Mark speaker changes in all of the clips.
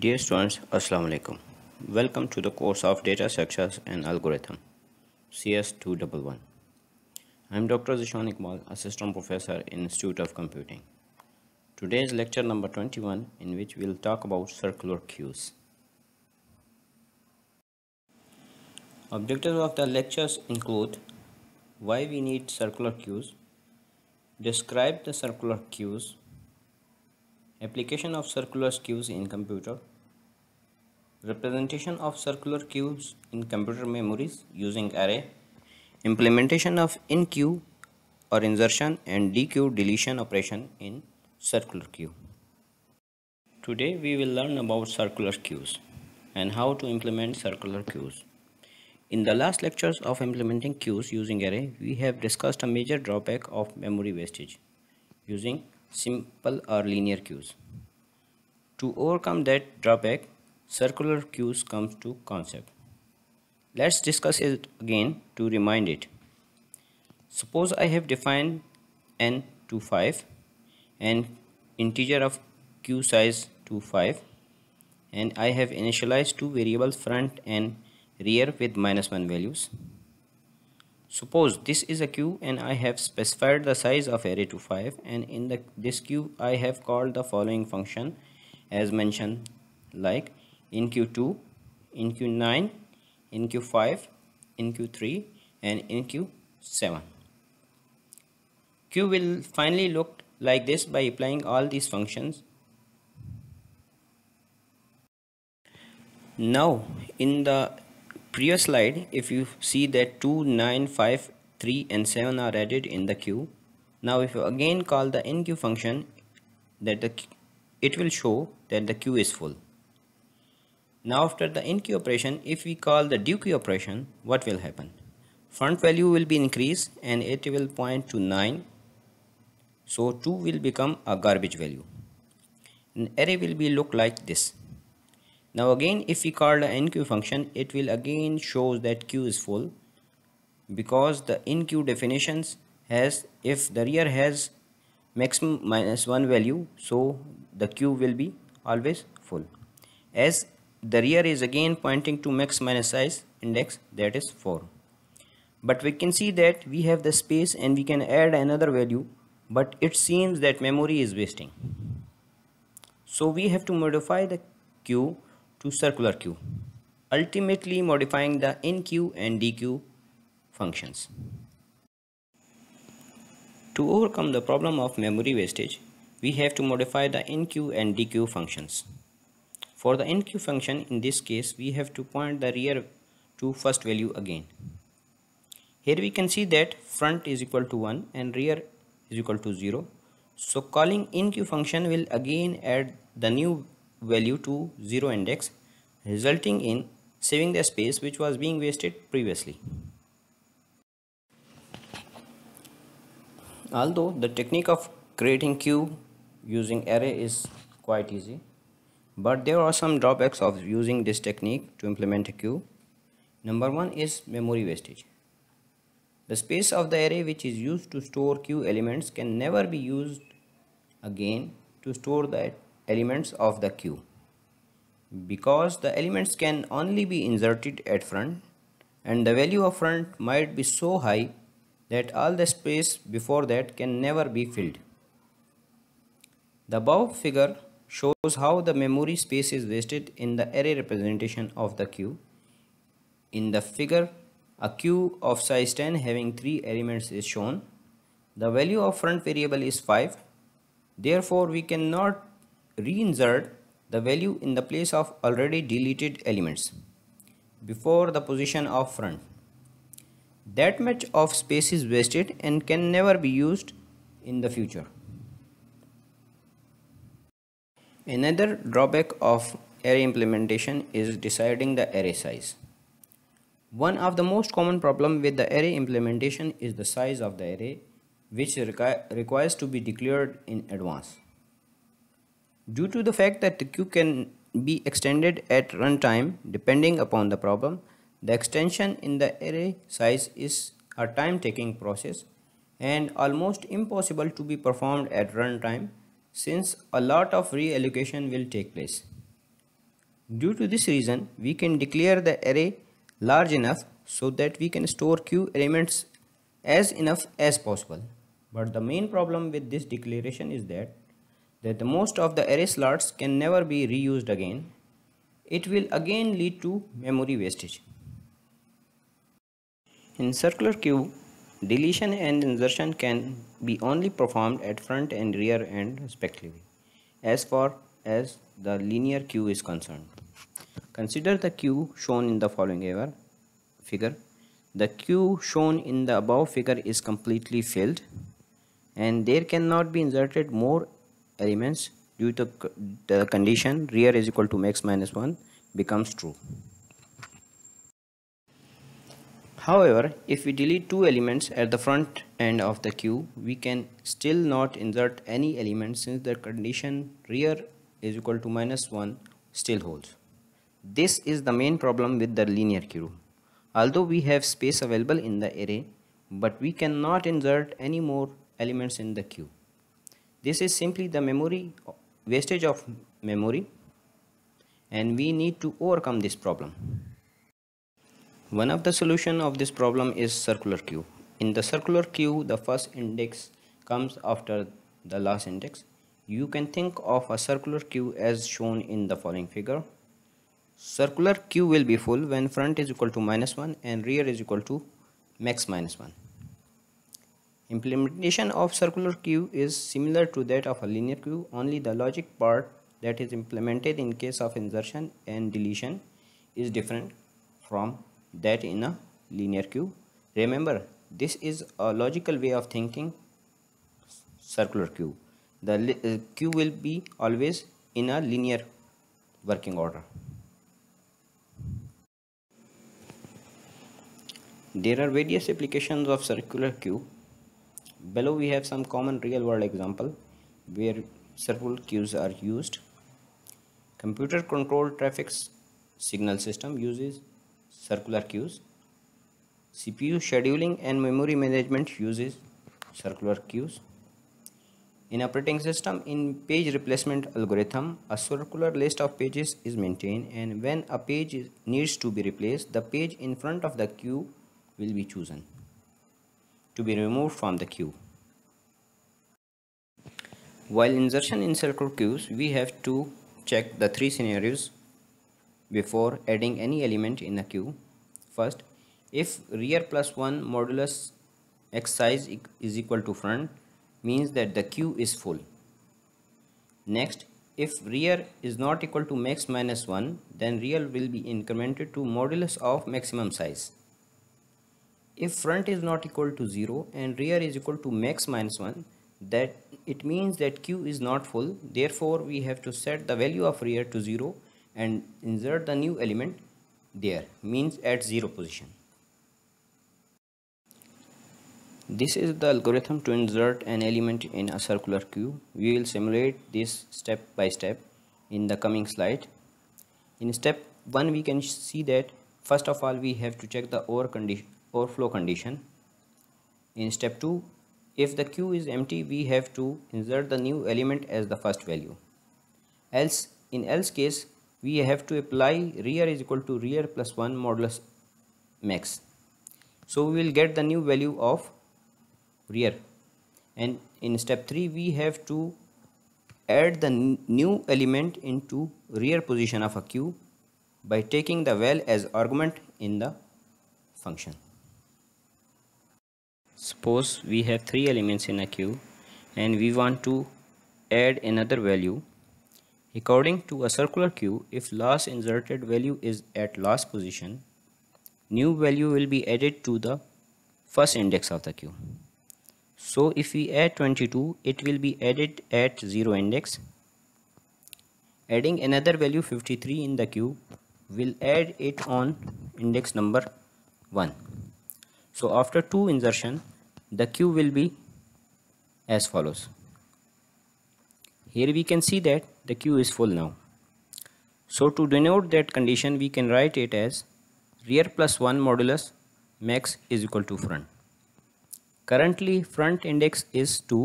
Speaker 1: Dear students, Assalamu alaikum. Welcome to the course of Data Structures and Algorithm, CS211. I am Dr. Zishan Iqbal, Assistant Professor in Institute of Computing. Today is lecture number 21 in which we will talk about circular queues. Objectives of the lectures include why we need circular queues, describe the circular queues, Application of circular queues in computer Representation of circular queues in computer memories using array Implementation of in-queue or insertion and dequeue deletion operation in circular queue Today we will learn about circular queues and how to implement circular queues. In the last lectures of implementing queues using array, we have discussed a major drawback of memory wastage using simple or linear queues. To overcome that drawback, circular queues comes to concept. Let's discuss it again to remind it. Suppose I have defined n to 5 and integer of queue size to 5 and I have initialized two variables front and rear with minus 1 values Suppose this is a queue and I have specified the size of array to 5 and in the, this queue I have called the following function as mentioned like in queue 2, in queue 9, in queue 5, in queue 3 and in queue 7. Queue will finally look like this by applying all these functions. Now in the previous slide if you see that 2 9 5 3 and 7 are added in the queue now if you again call the in queue function that the it will show that the queue is full now after the in queue operation if we call the due queue operation what will happen front value will be increased and it will point to 9 so 2 will become a garbage value an array will be look like this now again if we call the enqueue function it will again shows that queue is full because the nq definitions has if the rear has maximum minus one value so the queue will be always full as the rear is again pointing to max minus size index that is 4 but we can see that we have the space and we can add another value but it seems that memory is wasting so we have to modify the queue to circular queue, ultimately modifying the nq and dQ functions. To overcome the problem of memory wastage, we have to modify the nq and dQ functions. For the nq function, in this case, we have to point the rear to first value again. Here we can see that front is equal to 1 and rear is equal to 0. So calling nq function will again add the new value to zero index resulting in saving the space which was being wasted previously. Although the technique of creating queue using array is quite easy but there are some drawbacks of using this technique to implement a queue. Number one is memory wastage. The space of the array which is used to store queue elements can never be used again to store that elements of the queue. Because the elements can only be inserted at front and the value of front might be so high that all the space before that can never be filled. The above figure shows how the memory space is wasted in the array representation of the queue. In the figure, a queue of size 10 having 3 elements is shown. The value of front variable is 5. Therefore, we cannot reinsert the value in the place of already deleted elements before the position of front. That much of space is wasted and can never be used in the future. Another drawback of array implementation is deciding the array size. One of the most common problem with the array implementation is the size of the array which requires to be declared in advance. Due to the fact that the queue can be extended at runtime depending upon the problem, the extension in the array size is a time taking process and almost impossible to be performed at runtime since a lot of reallocation will take place. Due to this reason, we can declare the array large enough so that we can store queue elements as enough as possible. But the main problem with this declaration is that that the most of the array slots can never be reused again, it will again lead to memory wastage. In circular queue, deletion and insertion can be only performed at front and rear end respectively, as far as the linear queue is concerned. Consider the queue shown in the following figure. The queue shown in the above figure is completely filled and there cannot be inserted more elements due to the condition rear is equal to max minus minus 1 becomes true. However, if we delete two elements at the front end of the queue, we can still not insert any element since the condition rear is equal to minus 1 still holds. This is the main problem with the linear queue. Although we have space available in the array, but we cannot insert any more elements in the queue this is simply the memory wastage of memory and we need to overcome this problem one of the solution of this problem is circular queue in the circular queue the first index comes after the last index you can think of a circular queue as shown in the following figure circular queue will be full when front is equal to minus 1 and rear is equal to max minus 1 Implementation of circular queue is similar to that of a linear queue, only the logic part that is implemented in case of insertion and deletion is different from that in a linear queue. Remember, this is a logical way of thinking circular queue. The uh, queue will be always in a linear working order. There are various applications of circular queue Below we have some common real world example where several queues are used. Computer controlled traffic signal system uses circular queues. CPU scheduling and memory management uses circular queues. In operating system, in page replacement algorithm, a circular list of pages is maintained and when a page needs to be replaced, the page in front of the queue will be chosen to be removed from the queue. While insertion in circular queues, we have to check the three scenarios before adding any element in the queue. First, if rear plus 1 modulus x size is equal to front means that the queue is full. Next, if rear is not equal to max minus 1, then rear will be incremented to modulus of maximum size if front is not equal to 0 and rear is equal to max minus 1 that it means that q is not full therefore we have to set the value of rear to 0 and insert the new element there means at 0 position this is the algorithm to insert an element in a circular queue we will simulate this step by step in the coming slide in step 1 we can see that first of all we have to check the OR condition or flow condition. In step 2, if the queue is empty, we have to insert the new element as the first value. Else, in else case, we have to apply rear is equal to rear plus 1 modulus max. So we will get the new value of rear. And in step 3, we have to add the new element into rear position of a queue by taking the val as argument in the function suppose we have three elements in a queue and we want to add another value according to a circular queue if last inserted value is at last position new value will be added to the first index of the queue so if we add 22 it will be added at 0 index adding another value 53 in the queue will add it on index number 1 so after two insertion the queue will be as follows here we can see that the queue is full now so to denote that condition we can write it as rear plus 1 modulus max is equal to front currently front index is 2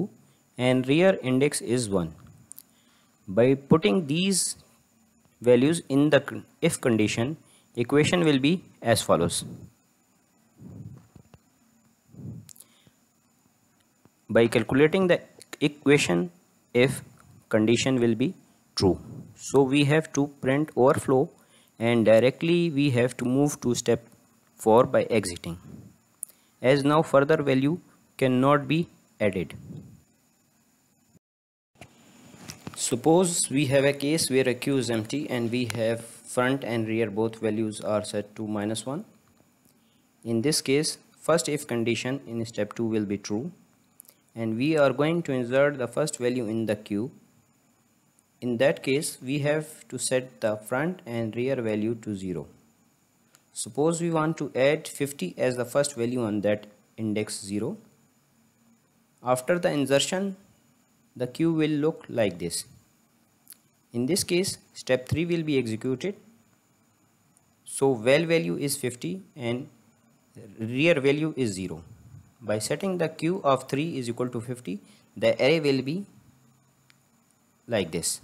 Speaker 1: and rear index is 1 by putting these values in the if condition equation will be as follows by calculating the equation if condition will be true so we have to print overflow and directly we have to move to step 4 by exiting as now further value cannot be added suppose we have a case where a queue is empty and we have front and rear both values are set to minus 1 in this case first if condition in step 2 will be true and we are going to insert the first value in the queue in that case we have to set the front and rear value to 0 suppose we want to add 50 as the first value on that index 0 after the insertion the queue will look like this in this case step 3 will be executed so val value is 50 and rear value is 0 by setting the Q of 3 is equal to 50, the array will be like this.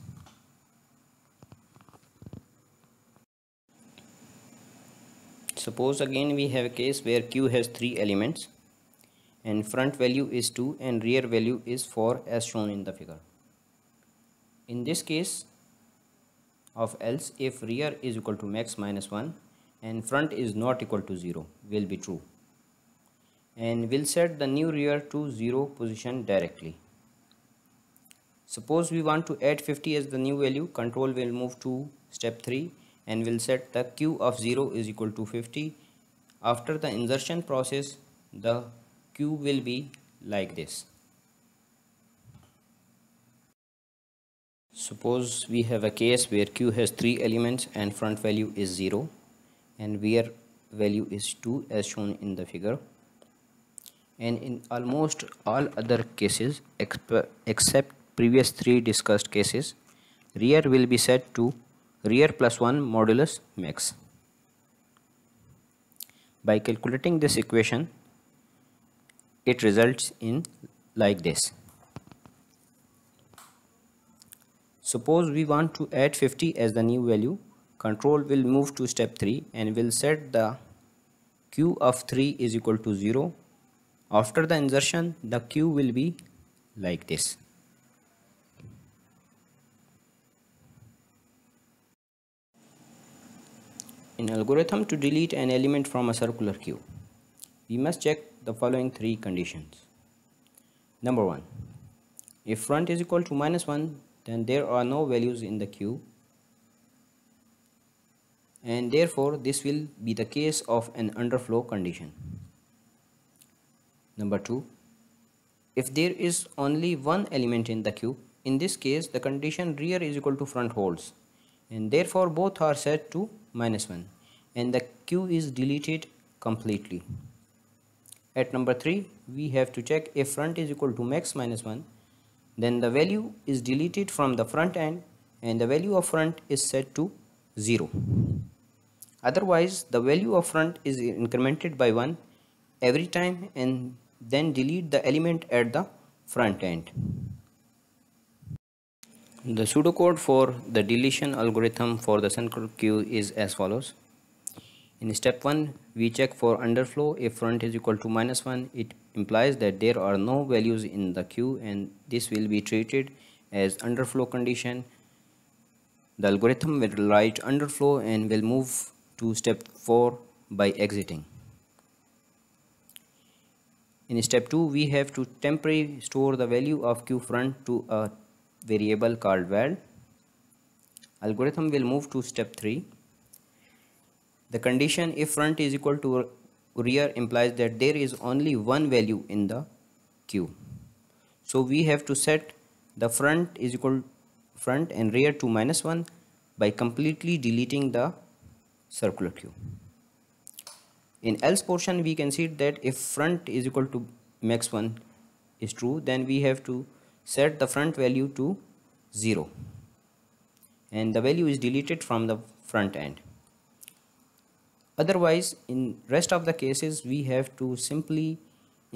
Speaker 1: Suppose again we have a case where Q has 3 elements and front value is 2 and rear value is 4 as shown in the figure. In this case of else if rear is equal to max minus 1 and front is not equal to 0 will be true and we'll set the new rear to 0 position directly. Suppose we want to add 50 as the new value, control will move to step 3 and we'll set the Q of 0 is equal to 50. After the insertion process, the Q will be like this. Suppose we have a case where Q has 3 elements and front value is 0 and where value is 2 as shown in the figure and in almost all other cases except previous three discussed cases rear will be set to rear plus 1 modulus max. By calculating this equation it results in like this. Suppose we want to add 50 as the new value control will move to step 3 and will set the q of 3 is equal to 0 after the insertion, the queue will be like this. In algorithm to delete an element from a circular queue, we must check the following three conditions. Number one, if front is equal to minus 1, then there are no values in the queue and therefore this will be the case of an underflow condition. Number 2. If there is only one element in the queue, in this case the condition rear is equal to front holds and therefore both are set to minus 1 and the queue is deleted completely. At number 3 we have to check if front is equal to max minus 1 then the value is deleted from the front end and the value of front is set to 0. Otherwise the value of front is incremented by 1 every time and then delete the element at the front end. The pseudocode for the deletion algorithm for the central queue is as follows. In step 1, we check for underflow. If front is equal to minus 1, it implies that there are no values in the queue and this will be treated as underflow condition. The algorithm will write underflow and will move to step 4 by exiting. In step 2, we have to temporarily store the value of front to a variable called val. Algorithm will move to step 3. The condition if front is equal to rear implies that there is only one value in the queue. So we have to set the front is equal front and rear to minus 1 by completely deleting the circular queue in else portion we can see that if front is equal to max1 is true then we have to set the front value to 0 and the value is deleted from the front end otherwise in rest of the cases we have to simply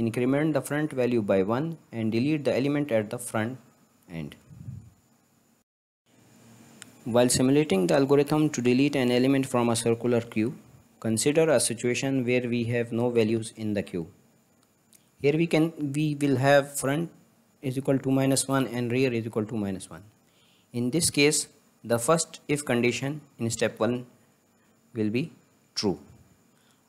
Speaker 1: increment the front value by 1 and delete the element at the front end while simulating the algorithm to delete an element from a circular queue Consider a situation where we have no values in the queue. Here we can we will have front is equal to minus 1 and rear is equal to minus 1. In this case, the first if condition in step 1 will be true.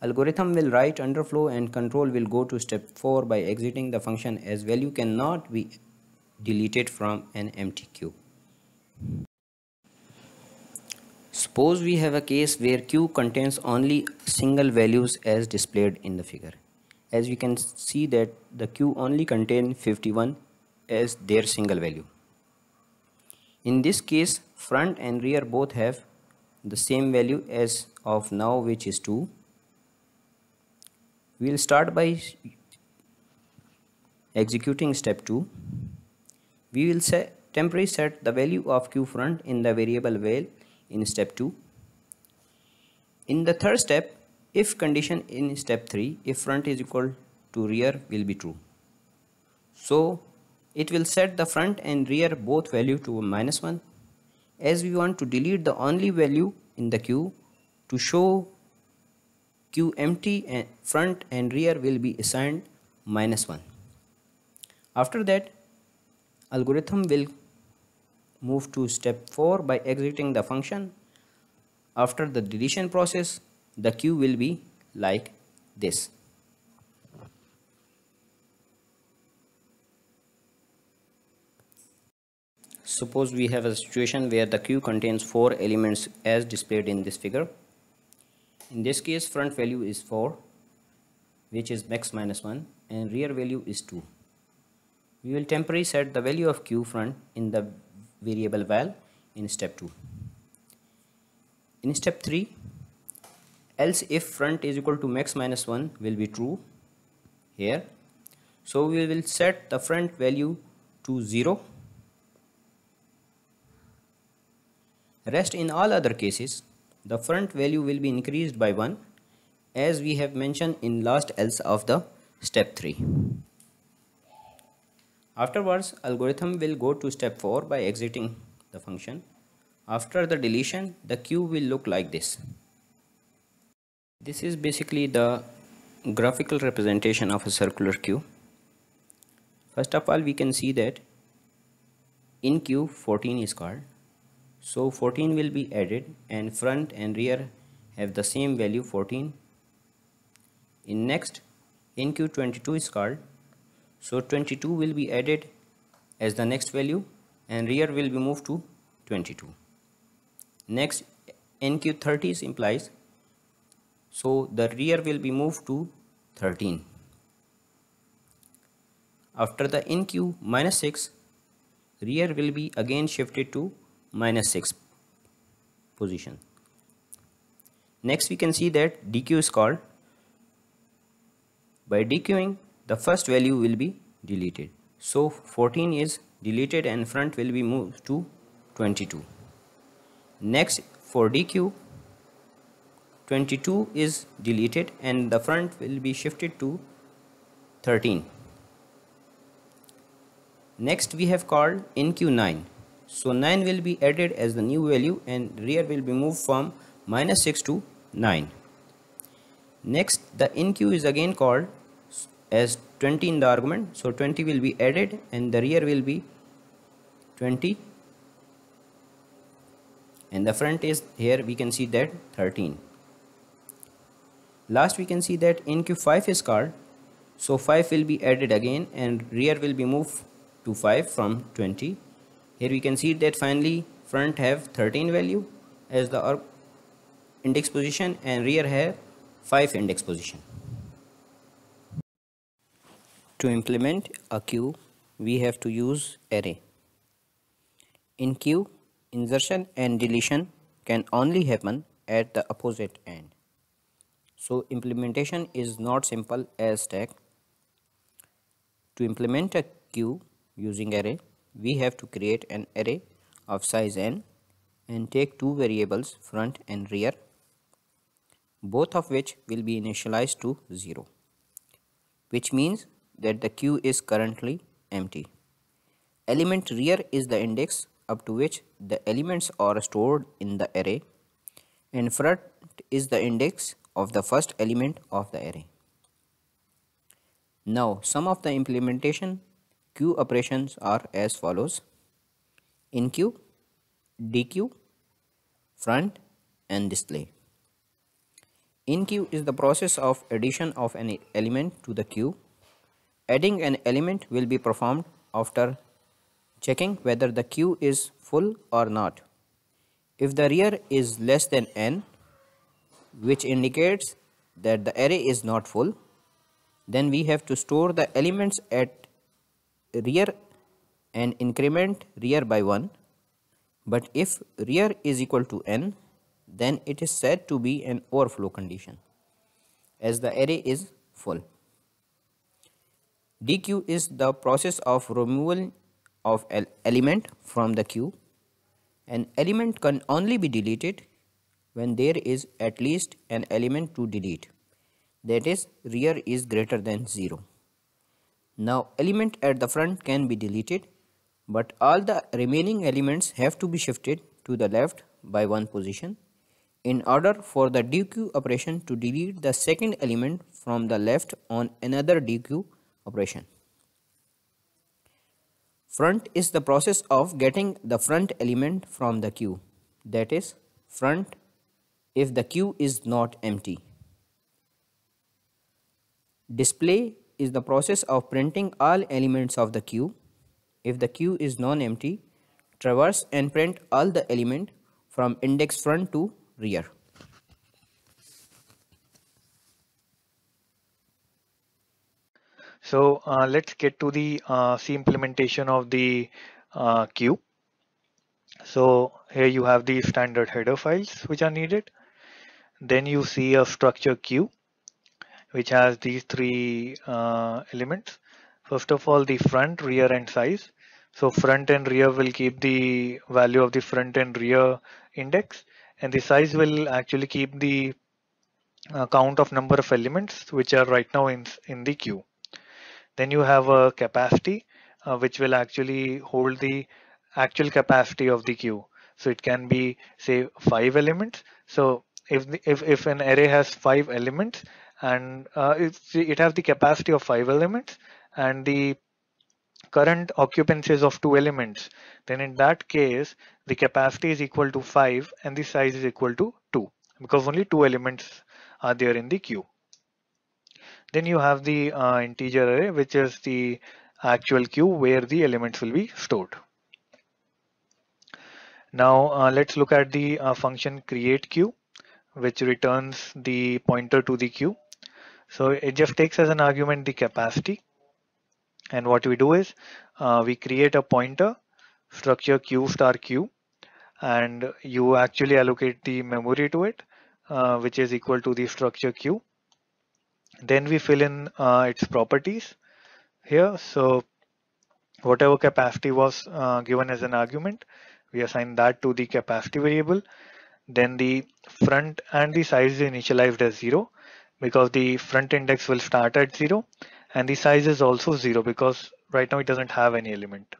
Speaker 1: Algorithm will write underflow and control will go to step 4 by exiting the function as value cannot be deleted from an empty queue. Suppose we have a case where Q contains only single values as displayed in the figure. As we can see that the Q only contain 51 as their single value. In this case front and rear both have the same value as of now which is 2. We will start by executing step 2. We will set temporarily set the value of q front in the variable val in step 2. In the third step, if condition in step 3, if front is equal to rear will be true. So it will set the front and rear both value to minus 1 as we want to delete the only value in the queue to show queue empty and front and rear will be assigned minus 1. After that algorithm will Move to step 4 by exiting the function. After the deletion process, the queue will be like this. Suppose we have a situation where the queue contains 4 elements as displayed in this figure. In this case, front value is 4, which is max minus 1 and rear value is 2. We will temporarily set the value of queue front in the variable val in step 2 in step 3 else if front is equal to max minus 1 will be true here so we will set the front value to 0 rest in all other cases the front value will be increased by 1 as we have mentioned in last else of the step 3 Afterwards, algorithm will go to step 4 by exiting the function. After the deletion, the queue will look like this. This is basically the graphical representation of a circular queue. First of all, we can see that in queue 14 is called. So 14 will be added and front and rear have the same value 14. In next, in queue 22 is called so 22 will be added as the next value and rear will be moved to 22. Next NQ30 implies so the rear will be moved to 13. After the NQ minus 6 rear will be again shifted to minus 6 position. Next we can see that DQ is called by DQing the first value will be deleted so 14 is deleted and front will be moved to 22 next for dq 22 is deleted and the front will be shifted to 13 next we have called nq9 so 9 will be added as the new value and rear will be moved from minus 6 to 9 next the nq is again called as 20 in the argument so 20 will be added and the rear will be 20 and the front is here we can see that 13 last we can see that nq 5 is called so 5 will be added again and rear will be moved to 5 from 20 here we can see that finally front have 13 value as the uh, index position and rear have 5 index position to implement a queue, we have to use array. In queue, insertion and deletion can only happen at the opposite end. So implementation is not simple as stack. To implement a queue using array, we have to create an array of size n and take two variables front and rear, both of which will be initialized to 0, which means that the queue is currently empty. Element rear is the index up to which the elements are stored in the array and front is the index of the first element of the array. Now some of the implementation queue operations are as follows in queue, DQ, front and display. In queue is the process of addition of an element to the queue Adding an element will be performed after checking whether the queue is full or not. If the rear is less than n, which indicates that the array is not full, then we have to store the elements at rear and increment rear by 1. But if rear is equal to n, then it is said to be an overflow condition as the array is full. DQ is the process of removal of an element from the queue. An element can only be deleted when there is at least an element to delete. That is, rear is greater than 0. Now, element at the front can be deleted, but all the remaining elements have to be shifted to the left by one position in order for the DQ operation to delete the second element from the left on another DQ operation. Front is the process of getting the front element from the queue that is front if the queue is not empty. Display is the process of printing all elements of the queue. If the queue is non-empty, traverse and print all the element from index front to
Speaker 2: rear. So uh, let's get to the uh, C implementation of the uh, queue. So here you have the standard header files which are needed. Then you see a structure queue which has these three uh, elements. First of all, the front, rear and size. So front and rear will keep the value of the front and rear index and the size will actually keep the uh, count of number of elements which are right now in, in the queue. Then you have a capacity uh, which will actually hold the actual capacity of the queue. So it can be say five elements. So if the, if if an array has five elements and uh, it has the capacity of five elements and the current occupancies of two elements, then in that case the capacity is equal to five and the size is equal to two because only two elements are there in the queue. Then you have the uh, integer array, which is the actual queue where the elements will be stored. Now uh, let's look at the uh, function create queue, which returns the pointer to the queue. So it just takes as an argument the capacity. And what we do is uh, we create a pointer structure q star q and you actually allocate the memory to it, uh, which is equal to the structure queue. Then we fill in uh, its properties here. So whatever capacity was uh, given as an argument, we assign that to the capacity variable. Then the front and the size is initialized as zero because the front index will start at zero and the size is also zero because right now it doesn't have any element.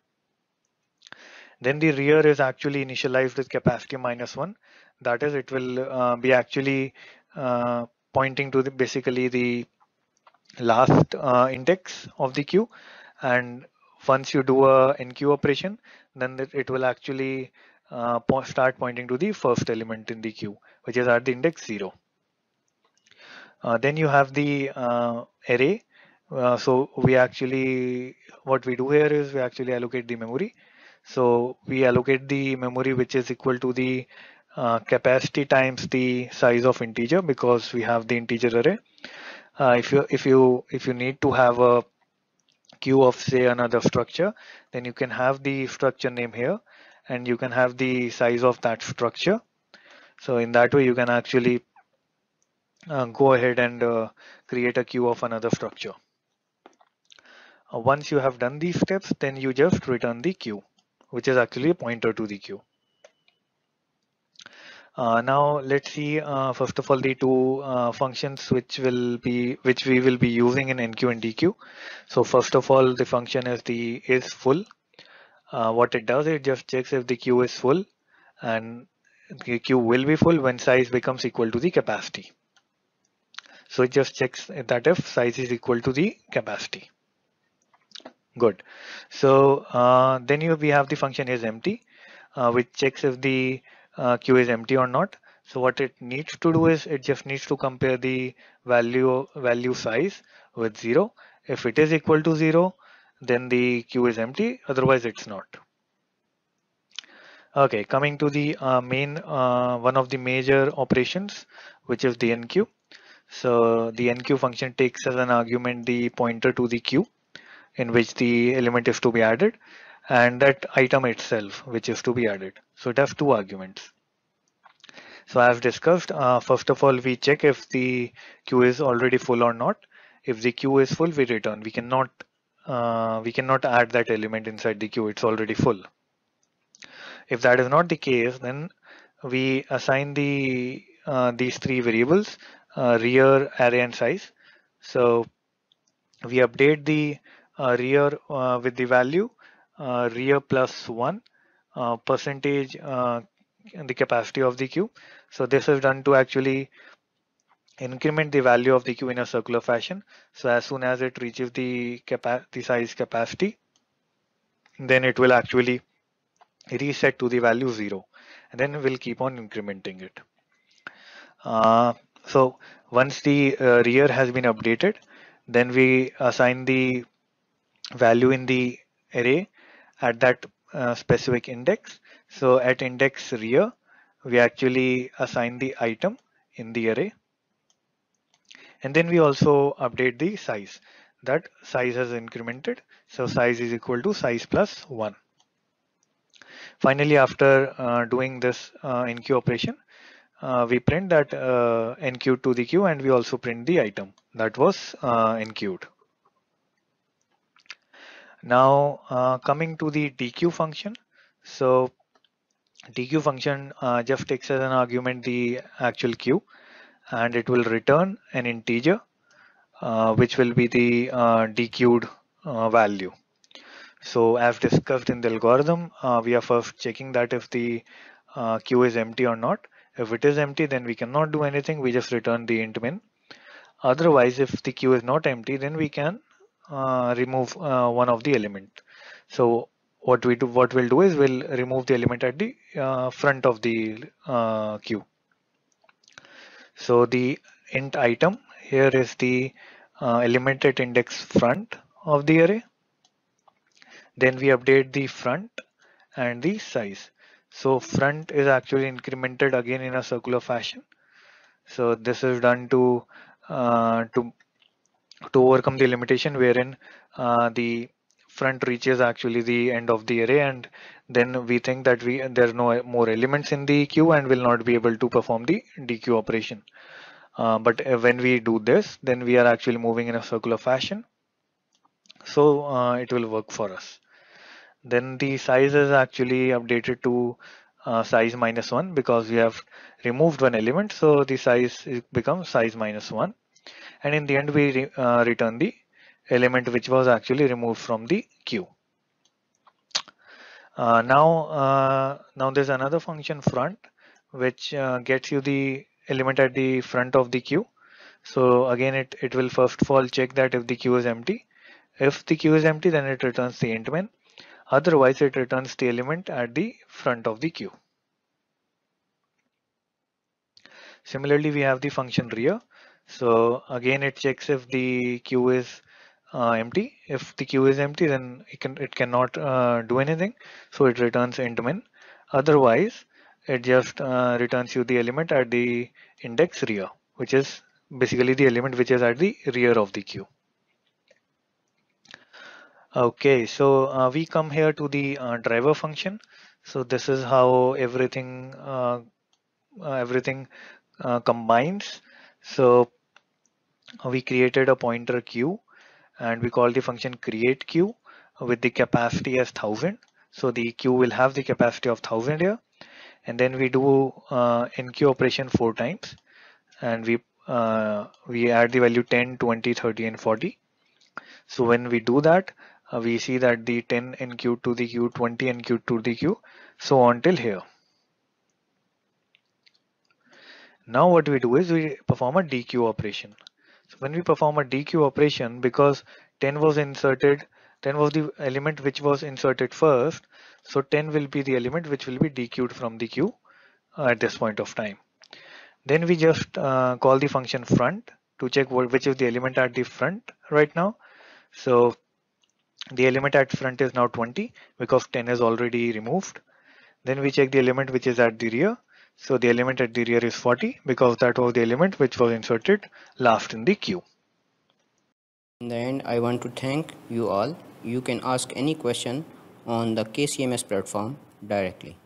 Speaker 2: Then the rear is actually initialized with capacity minus one. That is, it will uh, be actually uh, pointing to the basically the last uh, index of the queue and once you do a enqueue operation then it will actually uh, start pointing to the first element in the queue which is at the index 0 uh, then you have the uh, array uh, so we actually what we do here is we actually allocate the memory so we allocate the memory which is equal to the uh, capacity times the size of integer because we have the integer array. Uh, if you if you if you need to have a queue of say another structure, then you can have the structure name here and you can have the size of that structure. So in that way, you can actually uh, go ahead and uh, create a queue of another structure. Uh, once you have done these steps, then you just return the queue, which is actually a pointer to the queue. Uh, now let's see, uh, first of all, the two uh, functions which will be which we will be using in NQ and DQ. So first of all, the function is the is full. Uh, what it does, it just checks if the queue is full and the queue will be full when size becomes equal to the capacity. So it just checks that if size is equal to the capacity. Good. So uh, then you, we have the function is empty, uh, which checks if the uh, queue is empty or not. So what it needs to do is it just needs to compare the value value size with zero. If it is equal to zero, then the queue is empty. Otherwise, it's not. Okay, coming to the uh, main uh, one of the major operations, which is the NQ. So the NQ function takes as an argument the pointer to the queue in which the element is to be added and that item itself which is to be added. So it has two arguments. So I've discussed, uh, first of all, we check if the queue is already full or not. If the queue is full, we return. We cannot, uh, we cannot add that element inside the queue. It's already full. If that is not the case, then we assign the uh, these three variables, uh, rear, array, and size. So we update the uh, rear uh, with the value rear plus one uh, percentage uh, the capacity of the queue. So this is done to actually increment the value of the queue in a circular fashion. So as soon as it reaches the, capa the size capacity, then it will actually reset to the value zero and then we'll keep on incrementing it. Uh, so once the uh, rear has been updated, then we assign the value in the array at that uh, specific index. So at index rear, we actually assign the item in the array. And then we also update the size that size has incremented. So size is equal to size plus one. Finally, after uh, doing this uh, NQ operation, uh, we print that uh, NQ to the queue and we also print the item that was uh, now uh, coming to the dq function. So dq function uh, just takes as an argument the actual queue and it will return an integer uh, which will be the uh, uh value. So as discussed in the algorithm, uh, we are first checking that if the uh, queue is empty or not. If it is empty, then we cannot do anything. We just return the int min. Otherwise, if the queue is not empty, then we can uh, remove uh, one of the element. So what we do, what we'll do is we'll remove the element at the uh, front of the uh, queue. So the int item here is the uh, element at index front of the array. Then we update the front and the size. So front is actually incremented again in a circular fashion. So this is done to to to overcome the limitation wherein uh, the front reaches actually the end of the array and then we think that we there are no more elements in the queue and will not be able to perform the dq operation uh, but uh, when we do this then we are actually moving in a circular fashion so uh, it will work for us then the size is actually updated to uh, size minus one because we have removed one element so the size becomes size minus one and in the end, we re, uh, return the element which was actually removed from the queue. Uh, now, uh, now there's another function front which uh, gets you the element at the front of the queue. So again, it, it will first of all check that if the queue is empty. If the queue is empty, then it returns the intman. Otherwise, it returns the element at the front of the queue. Similarly, we have the function rear so again, it checks if the queue is uh, empty. If the queue is empty, then it can it cannot uh, do anything. So it returns int min. Otherwise, it just uh, returns you the element at the index rear, which is basically the element which is at the rear of the queue. Okay, so uh, we come here to the uh, driver function. So this is how everything uh, everything combines. So we created a pointer queue and we call the function create queue with the capacity as 1000. So the queue will have the capacity of 1000 here. And then we do uh, enqueue operation four times and we uh, we add the value 10, 20, 30 and 40. So when we do that, uh, we see that the 10 enqueued to the queue, 20 enqueued to the queue, so on till here. Now what we do is we perform a dequeue operation. So when we perform a DQ operation, because 10 was inserted, 10 was the element which was inserted first. So 10 will be the element which will be DQ'd from the queue uh, at this point of time. Then we just uh, call the function front to check what, which is the element at the front right now. So the element at front is now 20 because 10 is already removed. Then we check the element which is at the rear so the element at the rear is 40 because that was the element which was inserted last in the queue.
Speaker 1: the then I want to thank you all. You can ask any question on the KCMS platform directly.